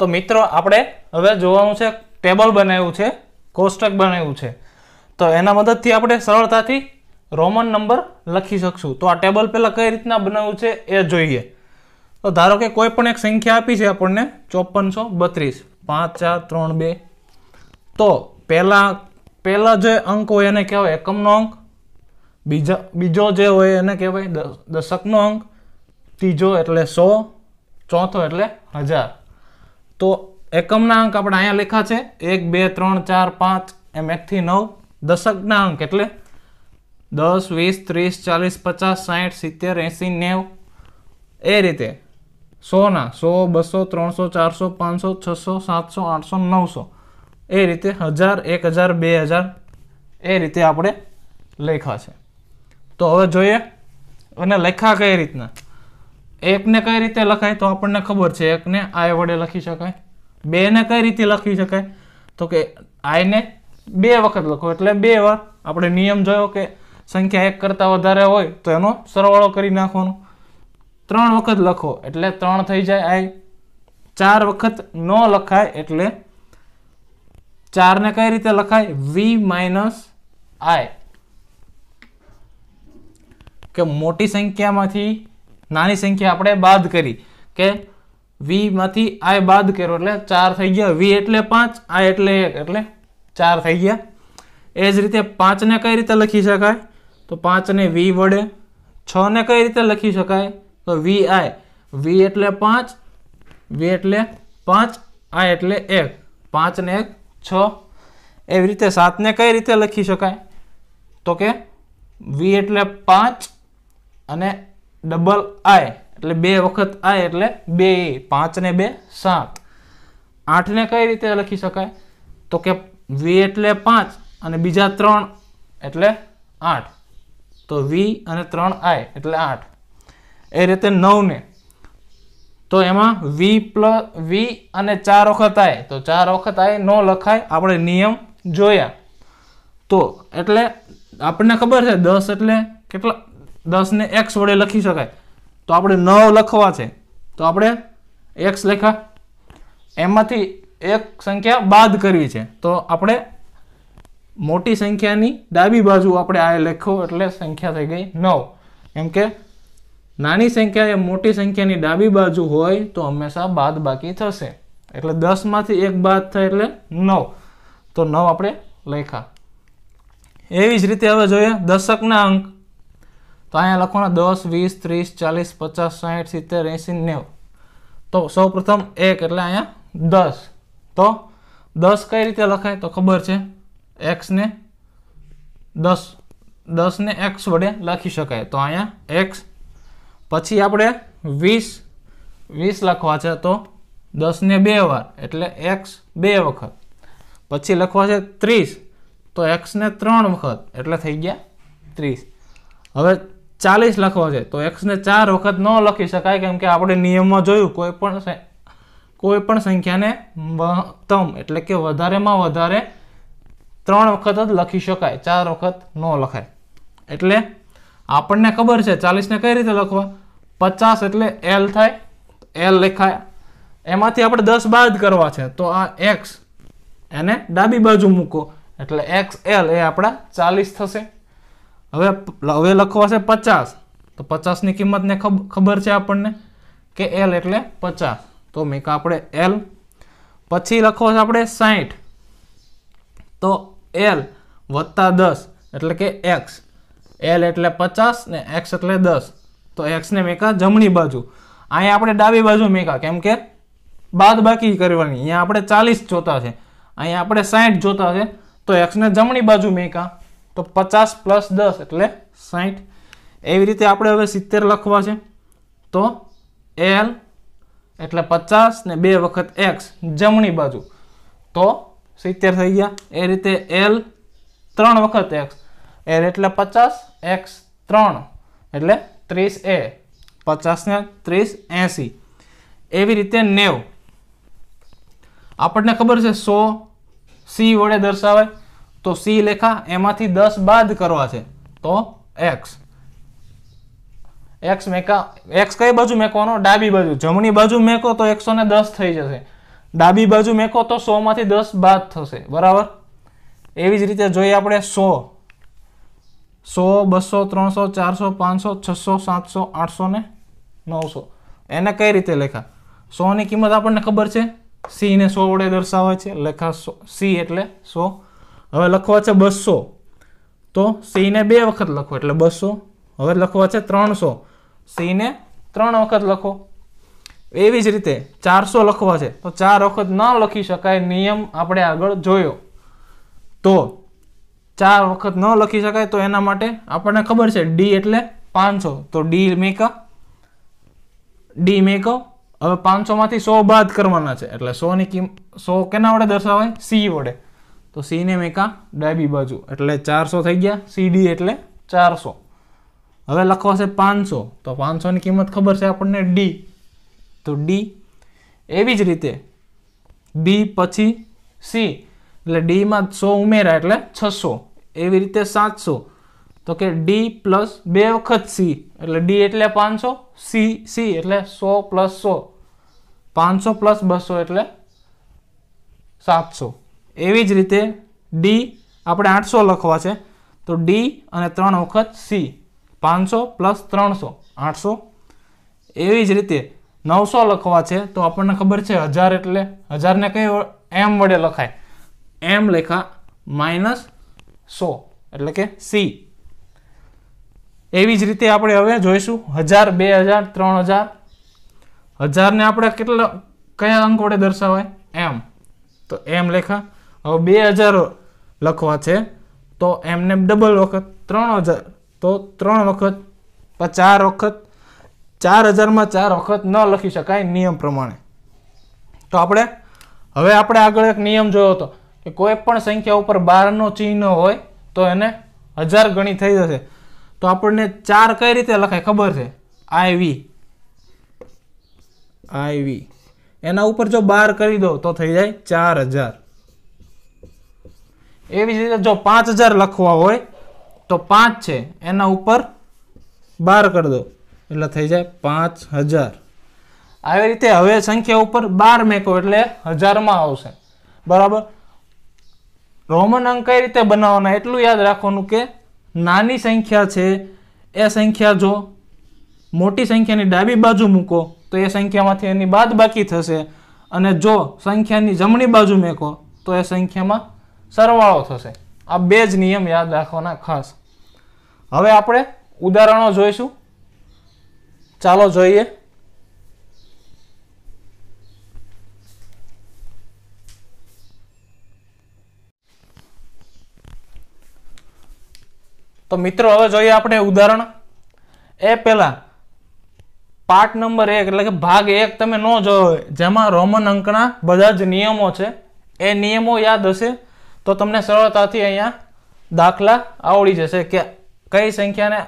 તો મિત્રો આપણે હવે જોવાનું છે ટેબલ બનાવ્યું છે કોષ્ટક બનાવ્યું છે તો એના મદદથી આપણે સરળતાથી રોમન નંબર લખી શકશું તો આ ટેબલ પહેલાં કઈ રીતના બનાવ્યું છે એ જોઈએ તો ધારો કે કોઈ પણ એક સંખ્યા આપી છે આપણને ચોપનસો બત્રીસ પાંચ ચાર ત્રણ બે તો પહેલાં પહેલાં જે અંક હોય એને કહેવાય એકમનો અંક બીજા બીજો જે હોય એને કહેવાય દશકનો અંક ત્રીજો એટલે સો ચોથો એટલે હજાર તો એકમના અંક આપણે અહીંયા લખ્યા છે એક બે ત્રણ ચાર પાંચ એમ એકથી નવ દશકના અંક એટલે દસ વીસ ત્રીસ ચાલીસ પચાસ સાહીઠ સિત્તેર એંસી નેવ એ રીતે સોના સો બસો ત્રણસો ચારસો પાંચસો છસો સાતસો આઠસો નવસો એ રીતે હજાર એક હજાર બે હજાર એ રીતે આપણે લેખા છે તો હવે જોઈએ અને લેખા કઈ રીતના એકને કઈ રીતે લખાય તો આપણને ખબર છે એકને આય વડે લખી શકાય બેને કઈ રીતે લખી શકાય તો કે આયને બે વખત લખો એટલે બે વાર આપણે નિયમ જોયો કે સંખ્યા એક કરતાં વધારે હોય તો એનો સરવાળો કરી નાખવાનો ત્રણ વખત લખો એટલે ત્રણ થઈ જાય આય ચાર વખત ન લખાય એટલે ચારને કઈ રીતે લખાય વી માઇનસ આય કે મોટી સંખ્યામાંથી નાની સંખ્યા આપણે બાદ કરી કે વી માંથી આ બાદ કર્યો એટલે ચાર થઈ ગયા વી એટલે પાંચ આ એટલે એક એટલે ચાર થઈ ગયા એ જ રીતે પાંચને કઈ રીતે લખી શકાય તો પાંચને વી વડે છને કઈ રીતે લખી શકાય તો વી આઈ વી એટલે પાંચ વી એટલે પાંચ આ એટલે એક પાંચને એક છ એવી રીતે સાતને કઈ રીતે લખી શકાય તો કે વી એટલે પાંચ અને ડબલ આઈ એટલે બે વખત આઈ એટલે બે એ ને બે સાત આઠને કઈ રીતે લખી શકાય તો કે વી એટલે પાંચ અને બીજા ત્રણ એટલે આઠ તો વી અને ત્રણ આઈ એટલે આઠ એ રીતે નવને તો એમાં વી પ્લસ વી અને ચાર વખત આય તો ચાર વખત આય ન લખાય આપણે નિયમ જોયા તો એટલે આપણને ખબર છે દસ એટલે કેટલા દસને એક્સ વડે લખી શકાય તો આપણે નવ લખવા છે તો આપણે એક્સ લખ્યા એમાંથી એક સંખ્યા બાદ કરવી છે તો આપણે મોટી સંખ્યાની ડાબી બાજુ આપણે આ લખો એટલે સંખ્યા થઈ ગઈ નવ એમ કે નાની સંખ્યા એ મોટી સંખ્યાની ડાબી બાજુ હોય તો હંમેશા બાદ બાકી થશે એટલે દસમાંથી એક બાદ થાય એટલે નવ તો નવ આપણે લખ્યા એવી જ રીતે હવે જોઈએ દશકના અંક તો અહીંયા લખવાના દસ વીસ ત્રીસ ચાલીસ પચાસ સાહીઠ સિત્તેર એંસી નેવું તો સૌ પ્રથમ એક એટલે અહીંયા દસ તો દસ કઈ રીતે લખાય તો ખબર છે એક્સને દસ દસને એક્સ વડે લખી શકાય તો અહીંયા એક્સ પછી આપણે વીસ વીસ લખવા છે તો દસને બે વાર એટલે એક્સ બે વખત પછી લખવા છે ત્રીસ તો એક્સને ત્રણ વખત એટલે થઈ ગયા ત્રીસ હવે ચાલીસ લખવો છે તો એક્સને ચાર વખત ન લખી શકાય કેમ કે આપણે નિયમમાં જોયું કોઈ પણ કોઈ પણ સંખ્યાને મહત્તમ એટલે કે વધારેમાં વધારે ત્રણ વખત જ લખી શકાય ચાર વખત ન લખાય એટલે આપણને ખબર છે ચાલીસને કઈ રીતે લખવા પચાસ એટલે એલ થાય એલ લખાય એમાંથી આપણે દસ બાદ કરવા છે તો આ એક્સ એને ડાબી બાજુ મૂકો એટલે એક્સ એલ એ આપણા ચાલીસ થશે હવે હવે લખો હશે પચાસ તો પચાસની કિંમતને ખબર છે આપણને કે એલ એટલે પચાસ તો મેં આપણે એલ પછી લખો છે આપણે સાહીઠ તો એલ વત્તા દસ એટલે કે એક્સ એલ એટલે પચાસ ને એક્સ એટલે દસ તો એક્સને મેકા જમણી બાજુ અહીંયા આપણે ડાબી બાજુ મેકા કેમ કે બાદ બાકી કરવાની અહીંયા આપણે ચાલીસ જોતા છે અહીંયા આપણે સાહીઠ જોતા છે તો એક્સને જમણી બાજુ મેકા તો પચાસ પ્લસ દસ એટલે સાહીઠ એવી રીતે આપણે હવે સિત્તેર લખવા છે તો એલ એટલે પચાસ ને બે વખત એક્સ જમણી બાજુ તો સિત્તેર થઈ ગયા એ રીતે એલ ત્રણ વખત એક્સ એલ એટલે પચાસ એક્સ ત્રણ એટલે ત્રીસ એ પચાસ ને ત્રીસ એંસી એવી રીતે નેવ આપણને ખબર છે સો સી વડે દર્શાવાય તો સી લેખા એમાંથી દસ બાદ કરવા છે તો એક્સ એક્સ મેકા એક્સ કઈ બાજુ મેકવાનો ડાબી બાજુ જમણી બાજુ મેકો તો એકસો ને દસ થઈ જશે ડાબી બાજુ મેકો તો સોમાંથી દસ બાદ થશે બરાબર એવી જ રીતે જોઈએ આપણે સો સો બસો ત્રણસો ચારસો પાંચસો છસો સાતસો આઠસો ને નવસો એને કઈ રીતે લેખા સોની કિંમત આપણને ખબર છે સી ને સો વડે દર્શાવે છે લેખા સી એટલે સો હવે લખવા છે બસો તો સીને બે વખત લખો એટલે બસો હવે લખવા છે ત્રણસો સીને ત્રણ વખત લખો એવી જ રીતે ચારસો લખવા છે તો ચાર વખત ન લખી શકાય નિયમ આપણે આગળ જોયો તો ચાર વખત ન લખી શકાય તો એના માટે આપણને ખબર છે ડી એટલે પાંચસો તો ડી મેકા ડી મેકો હવે પાંચસોમાંથી સો બાદ કરવાના છે એટલે સોની કિંમત સો કેના વડે દર્શાવાય સી વડે તો સીને મેકા ડાબી બાજુ એટલે ચારસો થઈ ગયા સી ડી એટલે ચારસો હવે લખવાશે પાંચસો તો પાંચસોની કિંમત ખબર છે આપણને ડી તો ડી એવી જ રીતે બી પછી સી એટલે ડીમાં સો ઉમેરા એટલે છસો એવી રીતે સાતસો તો કે ડી પ્લસ બે વખત સી એટલે ડી એટલે પાંચસો સી સી એટલે સો પ્લસ સો પાંચસો પ્લસ બસો એટલે સાતસો એવી જ રીતે ડી આપણે આઠસો લખવા છે તો ડી અને ત્રણ વખત સી પાંચસો પ્લસ ત્રણસો આઠસો એવી જ રીતે નવસો લખવા છે તો આપણને ખબર છે હજાર એટલે હજારને કઈ એમ વડે લખાય એમ લેખા માઇનસ સો એટલે કે સી એવી જ રીતે આપણે હવે જોઈશું હજાર બે હજાર ત્રણ હજાર હજારને આપણે કેટલા કયા અંક વડે દર્શાવાય એમ તો એમ લેખા હવે બે હજાર લખવા છે તો એમને ડબલ વખત ત્રણ હજાર તો ત્રણ વખત ચાર વખત ચાર હજારમાં ચાર વખત ન લખી શકાય નિયમ પ્રમાણે તો આપણે હવે આપણે આગળ એક નિયમ જોયો હતો કે કોઈ પણ સંખ્યા ઉપર બારનો ચિહ્ન હોય તો એને હજાર ગણી થઈ જશે તો આપણને ચાર કઈ રીતે લખાય ખબર છે આઈવી આઈવી એના ઉપર જો બાર કરી દો તો થઈ જાય ચાર હજાર એવી જ રીતે જો પાંચ હજાર લખવા હોય તો પાંચ છે એના ઉપર બાર કરી દો એટલે થઈ જાય પાંચ હજાર આવી રીતે હવે સંખ્યા ઉપર બાર મેકો એટલે હજારમાં આવશે બરાબર રોમન અંક કઈ રીતે બનાવવાના એટલું યાદ રાખવાનું કે નાની સંખ્યા છે એ સંખ્યા જો મોટી સંખ્યાની ડાબી બાજુ મૂકો તો એ સંખ્યામાંથી એની બાદ બાકી થશે અને જો સંખ્યાની જમણી બાજુ મેકો તો એ સંખ્યામાં સરવાળો થશે આ બે જ નિયમ યાદ રાખવાના ખાસ હવે આપણે ઉદાહરણો જોઈશું ચાલો જોઈએ તો મિત્રો હવે જોઈએ આપણે ઉદાહરણ એ પેલા પાર્ટ નંબર એક એટલે કે ભાગ એક તમે ન જોયો જેમાં રોમન અંકના બધા જ નિયમો છે એ નિયમો યાદ હશે તો તમને સરળતાથી અહીંયા દાખલા આવડી જશે કે કઈ સંખ્યાને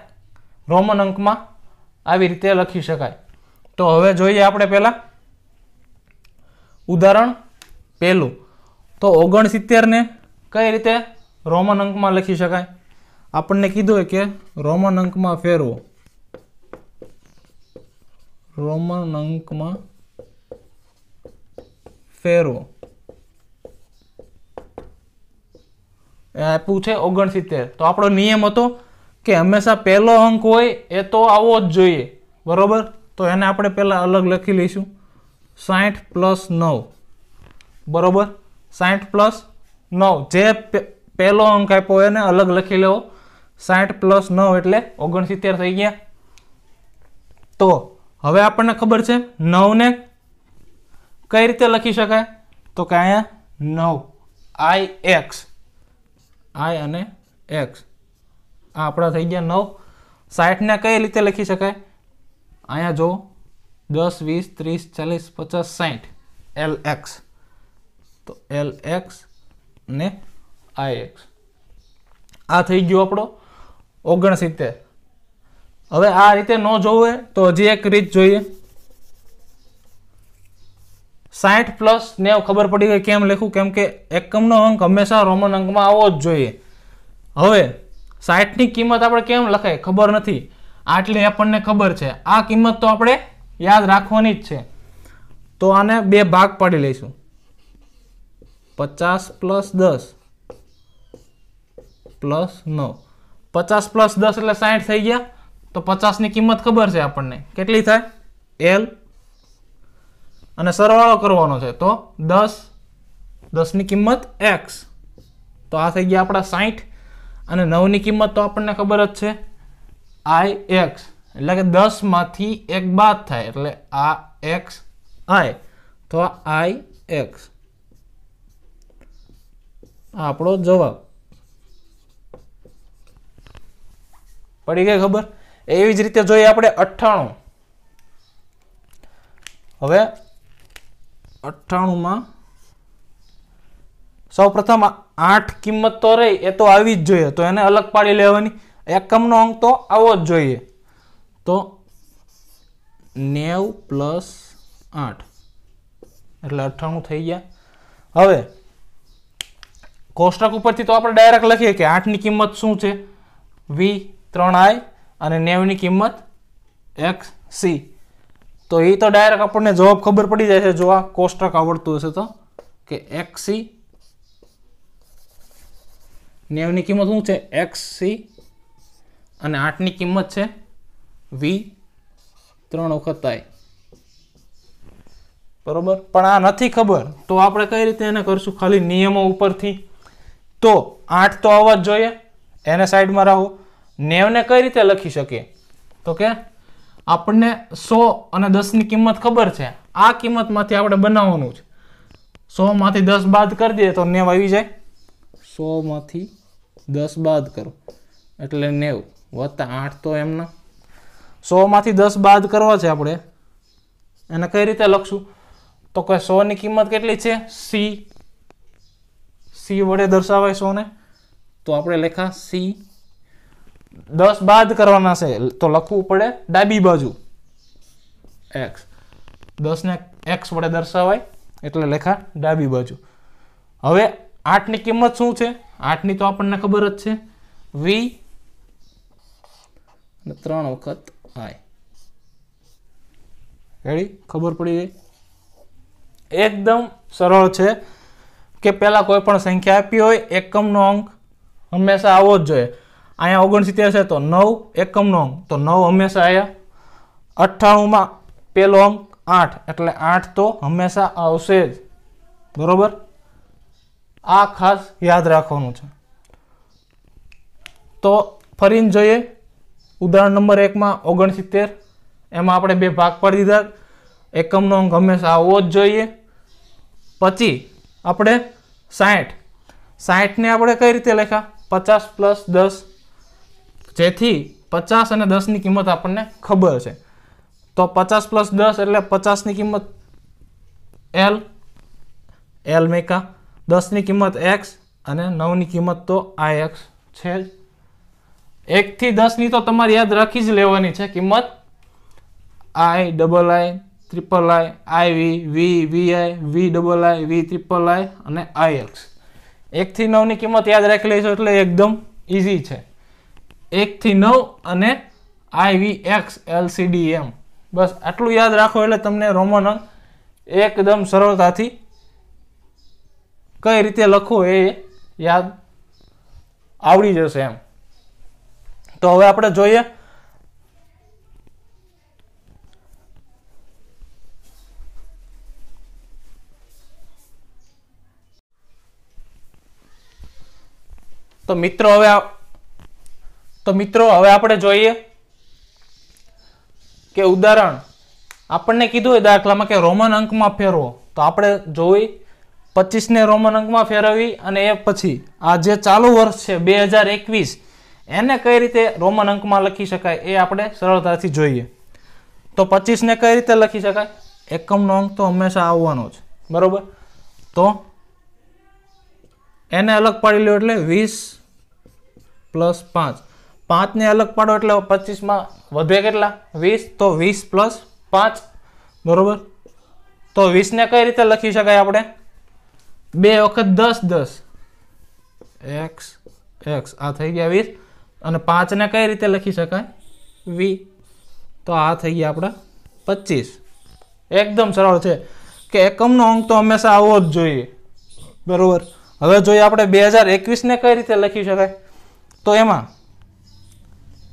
રોમન અંકમાં આવી રીતે લખી શકાય તો હવે જોઈએ આપણે પહેલાં ઉદાહરણ પહેલું તો ઓગણસિત્તેરને કઈ રીતે રોમન અંકમાં લખી શકાય આપણને કીધું કે રોમન અંકમાં ફેરવો રોમન અંકમાં ફેરવો આપ્યું છે ઓગણસિત્તેર તો આપણો નિયમ હતો કે હંમેશા પહેલો અંક હોય એ તો આવવો જ જોઈએ બરાબર તો એને આપણે પહેલાં અલગ લખી લઈશું સાઠ પ્લસ નવ બરાબર સાઠ પ્લસ નવ જે પહેલો અંક આપ્યો એને અલગ લખી લેવો સાઠ પ્લસ નવ એટલે ઓગણસિત્તેર થઈ ગયા તો હવે આપણને ખબર છે નવને કઈ રીતે લખી શકાય તો કે અહીંયા નવ આઈ એક્સ આઈ અને એક્સ આ આપણા થઈ ગયા નવ સાઠને કઈ રીતે લખી શકાય અહીંયા જો દસ વીસ ત્રીસ ચાલીસ પચાસ સાઠ એલ એક્સ તો એલ એક્સ ને આઈ એક્સ આ થઈ ગયો આપણો ઓગણસિત્તેર હવે આ રીતે ન જોવું તો હજી એક રીત જોઈએ સાઠ પ્લસ ને ખબર પડી ગઈ કેમ લખું કેમ કે એકમનો અંક હંમેશા રોમન અંકમાં આવવો જ જોઈએ હવે સાઠની કિંમત આપણે કેમ લખાય ખબર નથી આટલી આપણને ખબર છે આ કિંમત તો આપણે યાદ રાખવાની જ છે તો આને બે ભાગ પાડી લઈશું પચાસ પ્લસ દસ પ્લસ નવ પચાસ પ્લસ દસ એટલે સાઠ થઈ ગયા તો પચાસની કિંમત ખબર છે આપણને કેટલી થાય એલ અને સરવાળો કરવાનો છે તો દસ દસની કિંમત એક્સ તો આ થઈ ગયા આપણા સાઠ અને નવની કિંમત તો આપણને ખબર જ છે આઈ એક્સ એટલે કે દસમાંથી એક બાદ થાય એટલે આ એક્સ આઈ તો આઈ એક્સ આપણો જવાબ પડી ગઈ ખબર એવી જ રીતે જોઈએ આપણે અઠ્ઠાણું હવે અઠાણુંમાં સૌ પ્રથમ આઠ કિંમત તો રહી એ તો આવી જ જોઈએ તો એને અલગ પાડી લેવાની એકમનો અંક તો આવો જ જોઈએ તો નેવ પ્લસ આઠ એટલે અઠ્ઠાણું થઈ ગયા હવે કોષ્ટક ઉપરથી તો આપણે ડાયરેક્ટ લખીએ કે આઠની કિંમત શું છે વી ત્રણ આઈ અને નેવની કિંમત એક્સ સી તો એ તો ડાયરેક્ટ આપણને જવાબ ખબર પડી જાય છે જો આ કોષ્ટક આવડતું હશે તો કે એક્સી નેવની કિંમત શું છે એક્સી અને આઠની કિંમત છે વી ત્રણ વખત આઈ બરોબર પણ આ નથી ખબર તો આપણે કઈ રીતે એને કરશું ખાલી નિયમો ઉપરથી તો આઠ તો આવવા જ જોઈએ એને સાઈડમાં રાહો નેવને કઈ રીતે લખી શકીએ તો કે આપણને સો અને દસની કિંમત ખબર છે આ કિંમતમાંથી આપણે બનાવવાનું છે સોમાંથી દસ બાદ કરી દઈએ તો નેવ આવી જાય સોમાંથી દસ બાદ કરો એટલે નેવ વત્તા આઠ તો એમના સોમાંથી દસ બાદ કરવા છે આપણે એને કઈ રીતે લખશું તો કે સોની કિંમત કેટલી છે સી સી વડે દર્શાવાય સોને તો આપણે લેખા સી દસ બાદ કરવાના છે તો લખવું પડે ડાબી બાજુ એક્સ દસ ને એક્સ વડે દર્શાવાય એટલે લેખા ડાબી બાજુ હવે આઠની કિંમત શું છે આઠની તો આપણને ખબર જ છે વી અને ત્રણ વખત આઈ રેડી ખબર પડી ગઈ એકદમ સરળ છે કે પહેલાં કોઈ પણ સંખ્યા આપી હોય એકમનો અંક હંમેશા આવવો જ જોઈએ અહીંયા ઓગણસિત્તેર છે તો નવ એકમનો અંક તો નવ હંમેશા અહીંયા અઠ્ઠાણુંમાં પહેલો અંક આઠ એટલે આઠ તો હંમેશા આવશે જ બરોબર આ ખાસ યાદ રાખવાનું છે તો ફરીને જોઈએ ઉદાહરણ નંબર એકમાં ઓગણસિત્તેર એમાં આપણે બે ભાગ પાડી દીધા એકમનો અંક હંમેશા આવવો જ જોઈએ પછી આપણે સાઠ સાઠને આપણે કઈ રીતે લખ્યા પચાસ પ્લસ દસ જેથી પચાસ અને દસની કિંમત આપણને ખબર છે તો પચાસ પ્લસ દસ એટલે પચાસની કિંમત એલ એલ મેકા દસની કિંમત એક્સ અને નવની કિંમત તો આ એક્સ છે જ એકથી દસની તો તમારે યાદ રાખી જ લેવાની છે કિંમત I double I triple I I V V V I V double I V triple I અને આઈ એક્સ એકથી નવની કિંમત યાદ રાખી લઈશું એટલે એકદમ ઇઝી છે એકથી નવ અને આઈવી એક્સ એલસીડી એમ બસ આટલું યાદ રાખો એટલે તમને રોમન અંક એકદમ સરળતાથી કઈ રીતે લખો એ યાદ આવડી જશે એમ તો હવે આપણે જોઈએ તો મિત્રો હવે તો મિત્રો હવે આપણે જોઈએ કે ઉદાહરણ આપણને કીધું હોય દાખલામાં કે રોમન અંકમાં ફેરવો તો આપણે જોઈ પચીસને રોમન અંકમાં ફેરવી અને એ પછી આ જે ચાલુ વર્ષ છે બે હજાર એકવીસ એને કઈ રીતે રોમન અંકમાં લખી શકાય એ આપણે સરળતાથી જોઈએ તો પચીસને કઈ રીતે લખી શકાય એકમનો અંક તો હંમેશા આવવાનો છે બરાબર તો એને અલગ પાડી લો એટલે વીસ પ્લસ પાંચ પાંચને અલગ પાડો એટલે પચીસમાં વધે કેટલા વીસ તો વીસ પ્લસ પાંચ બરાબર તો વીસને કઈ રીતે લખી શકાય આપણે બે વખત દસ દસ એક્સ એક્સ આ થઈ ગયા વીસ અને પાંચને કઈ રીતે લખી શકાય વી તો આ થઈ ગયા આપણે પચીસ એકદમ સરળ છે કે એકમનો અંક તો હંમેશા આવવો જ જોઈએ બરોબર હવે જોઈએ આપણે બે હજાર એકવીસને કઈ રીતે લખી શકાય તો એમાં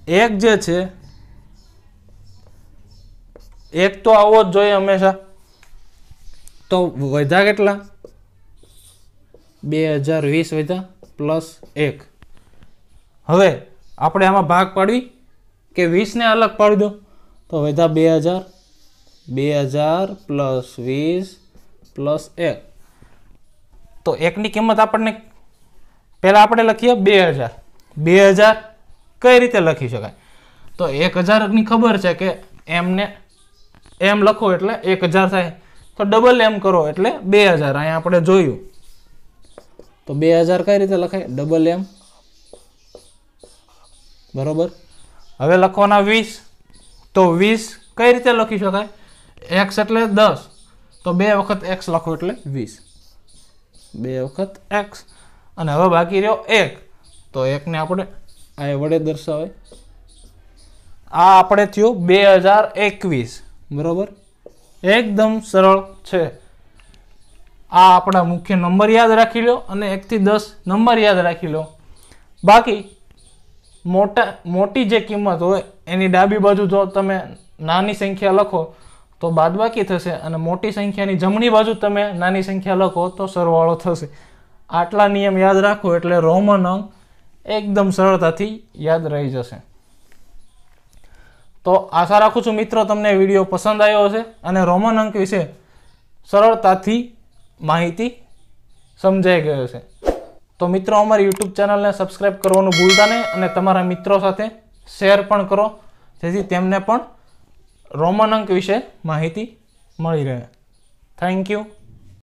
એક જે છે એક તો આવવો જ જોઈએ હંમેશા તો વધા કેટલા બે હજાર વીસ વધા પ્લસ એક હવે આપણે આમાં ભાગ પાડવી કે વીસને અલગ પાડી દો તો વધા બે હજાર બે હજાર પ્લસ વીસ પ્લસ એક તો એકની કિંમત આપણને પહેલાં આપણે લખીએ બે હજાર બે હજાર કઈ રીતે લખી શકાય તો એક હજારની ખબર છે કે એમને એમ લખો એટલે એક હજાર થાય તો ડબલ એમ કરો એટલે બે હજાર અહીંયા આપણે જોયું તો બે હજાર કઈ રીતે લખાય ડબલ એમ બરોબર હવે લખવાના વીસ તો વીસ કઈ રીતે લખી શકાય એક્સ એટલે દસ તો બે વખત એક્સ લખો એટલે વીસ બે વખત એક્સ અને હવે બાકી રહ્યો એક તો એકને આપણે આ એ વડે દર્શાવે આ આપણે થયું બે હજાર એકવીસ બરાબર એકદમ સરળ છે આ આપણા મુખ્ય નંબર યાદ રાખી લો અને એકથી દસ નંબર યાદ રાખી લો બાકી મોટા મોટી જે કિંમત હોય એની ડાબી બાજુ જો તમે નાની સંખ્યા લખો તો બાદબાકી થશે અને મોટી સંખ્યાની જમણી બાજુ તમે નાની સંખ્યા લખો તો સરવાળો થશે આટલા નિયમ યાદ રાખો એટલે રોમન અંક એકદમ સરળતાથી યાદ રહી જશે તો આશા રાખું છું મિત્રો તમને વિડીયો પસંદ આવ્યો હશે અને રોમન અંક વિશે સરળતાથી માહિતી સમજાઈ ગયો છે તો મિત્રો અમારી યુટ્યુબ ચેનલને સબસ્ક્રાઈબ કરવાનું ભૂલતા નહીં અને તમારા મિત્રો સાથે શેર પણ કરો જેથી તેમને પણ રોમન અંક વિશે માહિતી મળી રહે થેન્ક યુ